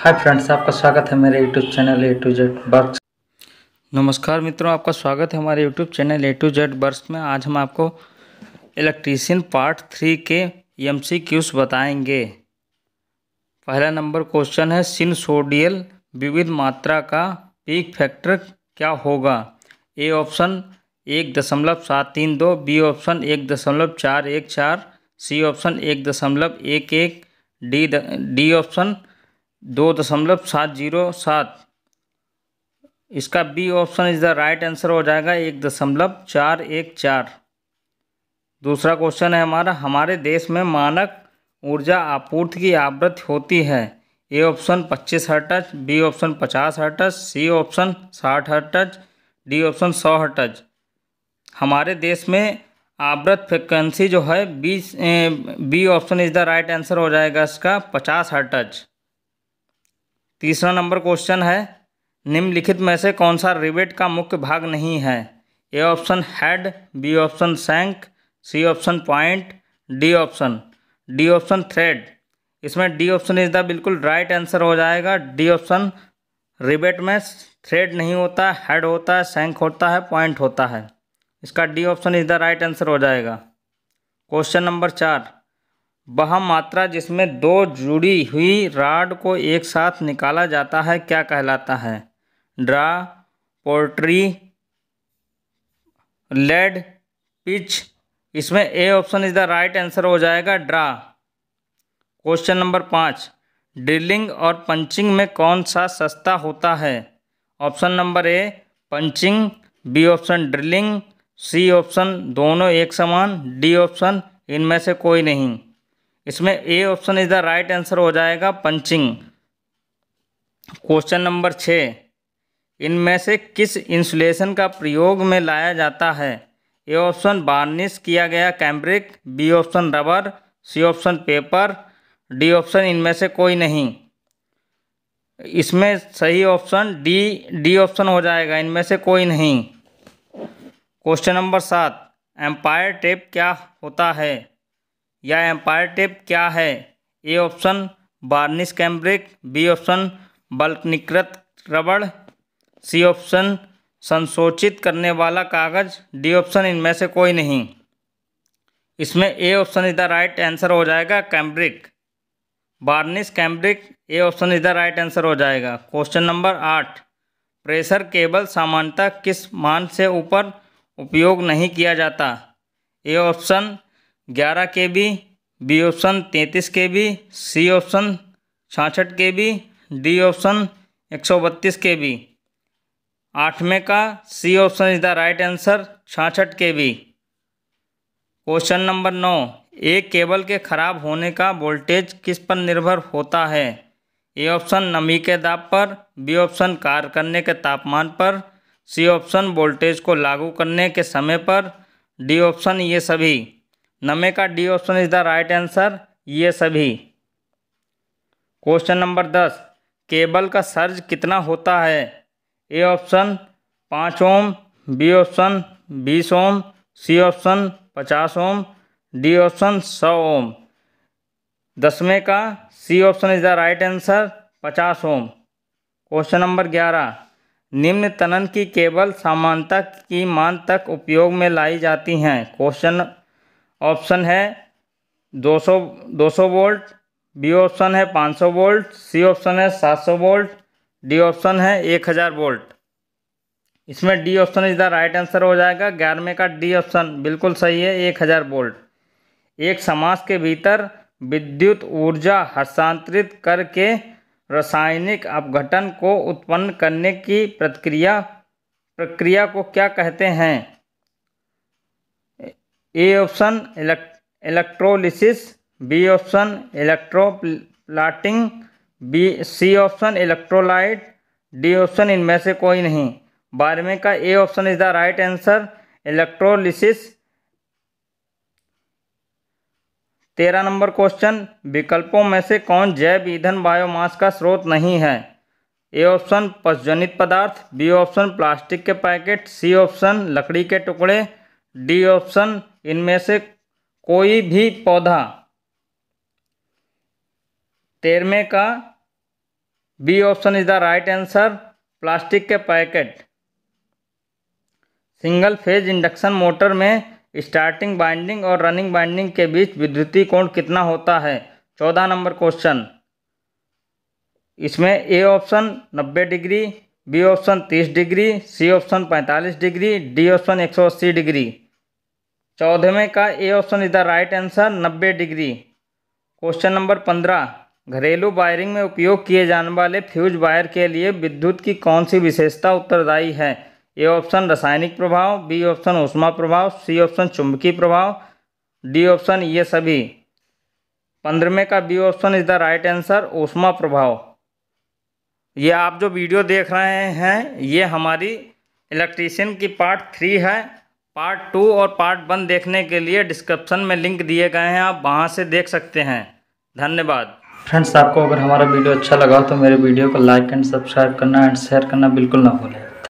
hi friends आपका स्वागत है मेरे YouTube channel A to Z बर्स नमस्कार मित्रों आपका स्वागत है हमारे YouTube channel A to Z बर्स में आज हम आपको इलेक्ट्रीशियन पार्ट थ्री के एम सी क्यूज बताएंगे पहला नंबर क्वेश्चन है सिन सोडियल विविध मात्रा का पीक फैक्टर क्या होगा ए ऑप्शन एक दशमलव सात तीन दो बी ऑप्शन एक दशमलव चार एक चार सी ऑप्शन एक दशमलव एक एक डी डी ऑप्शन दो दशमलव सात जीरो सात इसका B option is the right answer हो जाएगा एक दशमलव चार एक चार दूसरा क्वेश्चन है हमारा हमारे देश में मानक ऊर्जा आपूर्ति की आवृत्ति होती है ए ऑप्शन पच्चीस हटच बी ऑप्शन पचास हटच सी ऑप्शन साठ हटच डी ऑप्शन सौ हटच हमारे देश में आवृत फ्रिक्वेंसी जो है B B option is the right answer हो जाएगा इसका पचास हटच तीसरा नंबर क्वेश्चन है निम्नलिखित में से कौन सा रिबेट का मुख्य भाग नहीं है A option head B option shank C option point D option D option thread इसमें डी ऑप्शन इज द बिल्कुल राइट आंसर हो जाएगा डी ऑप्शन रिबेट में थ्रेड नहीं होता हेड होता है सैंक होता है पॉइंट होता है इसका D option is the right answer हो जाएगा क्वेश्चन नंबर चार वह मात्रा जिसमें दो जुड़ी हुई राड को एक साथ निकाला जाता है क्या कहलाता है ड्रा पोल्ट्री लेड पिच इसमें A option is the right answer हो जाएगा ड्रा क्वेश्चन नंबर पाँच ड्रिलिंग और पंचिंग में कौन सा सस्ता होता है option number A punching B option drilling C option दोनों एक समान डी ऑप्शन इनमें से कोई नहीं इसमें A option is the right answer हो जाएगा पंचिंग क्वेश्चन नंबर छः इनमें से किस इंसुलेशन का प्रयोग में लाया जाता है ए ऑप्शन बार्निश किया गया cambric B option rubber C option paper D option इनमें से कोई नहीं इसमें सही ऑप्शन डी डी ऑप्शन हो जाएगा इनमें से कोई नहीं क्वेश्चन नंबर सात एम्पायर टेप क्या होता है या एम्पायर टेप क्या है A option varnish cambric B option बल्कनीकृत रबड़ सी ऑप्शन संसोचित करने वाला कागज़ डी ऑप्शन इनमें से कोई नहीं इसमें A option is the right answer हो जाएगा cambric varnish cambric A option is the right answer हो जाएगा क्वेश्चन नंबर आठ प्रेशर केबल सामान्यतः किस मान से ऊपर उपयोग नहीं किया जाता ए ऑप्शन ग्यारह के बी बी ऑप्शन तैंतीस के बी सी ऑप्शन छाछठ के बी डी ऑप्शन एक सौ बत्तीस के बी आठवें का C option is the right answer छाछठ के बी क्वेश्चन नंबर नौ एक केबल के खराब होने का वोल्टेज किस पर निर्भर होता है ए ऑप्शन नमी के दाब पर बी ऑप्शन कार्य करने के तापमान पर सी ऑप्शन वोल्टेज को लागू करने के समय पर डी ऑप्शन ये सभी नमे का D option is the right answer ये सभी क्वेश्चन नंबर दस केबल का सर्ज कितना होता है ए ऑप्शन पाँच ओम बी ऑप्शन बीस ओम सी ऑप्शन पचास ओम डी ऑप्शन सौ ओम दसवें का C option is the right answer पचास ओम क्वेश्चन नंबर ग्यारह निम्न तनन की केबल समानता की मान तक उपयोग में लाई जाती हैं क्वेश्चन ऑप्शन है 200 200 वोल्ट बी ऑप्शन है 500 वोल्ट सी ऑप्शन है 700 वोल्ट डी ऑप्शन है 1000 वोल्ट इसमें D option is the right answer हो जाएगा ग्यारहवें का डी ऑप्शन बिल्कुल सही है एक हज़ार वोल्ट एक समास के भीतर विद्युत ऊर्जा हस्तांतरित करके रासायनिक अपघटन को उत्पन्न करने की प्रतिक्रिया प्रक्रिया को क्या कहते हैं A option electrolysis B option electroplating B C option electrolyte D option इनमें से कोई नहीं बारहवें का A option is the right answer electrolysis तेरह नंबर क्वेश्चन विकल्पों में से कौन जैव ईंधन बायोमास का स्रोत नहीं है ए ऑप्शन पशुजनित पदार्थ बी ऑप्शन प्लास्टिक के पैकेट सी ऑप्शन लकड़ी के टुकड़े डी ऑप्शन इनमें से कोई भी पौधा तेरहवें का B option is the right answer plastic के packet single phase induction motor में स्टार्टिंग बाइंडिंग और रनिंग बाइंडिंग के बीच विद्युतीय कोण कितना होता है चौदह नंबर क्वेश्चन इसमें ए ऑप्शन नब्बे डिग्री बी ऑप्शन तीस डिग्री सी ऑप्शन पैंतालीस डिग्री डी ऑप्शन एक सौ अस्सी डिग्री चौदहवें का A option is the right answer नब्बे डिग्री क्वेश्चन नंबर पंद्रह घरेलू वायरिंग में उपयोग किए जाने वाले फ्यूज वायर के लिए विद्युत की कौन सी विशेषता उत्तरदायी है ए ऑप्शन रासायनिक प्रभाव बी ऑप्शन उष्मा प्रभाव सी ऑप्शन चुंबकीय प्रभाव डी ऑप्शन ये सभी पंद्रहवें का B option is the right answer उष्मा प्रभाव ये आप जो वीडियो देख रहे हैं ये हमारी इलेक्ट्रीशियन की पार्ट थ्री है पार्ट टू और पार्ट वन देखने के लिए डिस्क्रिप्शन में लिंक दिए गए हैं आप वहाँ से देख सकते हैं धन्यवाद फ्रेंड्स आपको अगर हमारा वीडियो अच्छा लगा तो मेरे वीडियो को लाइक एंड सब्सक्राइब करना एंड शेयर करना बिल्कुल ना भूलें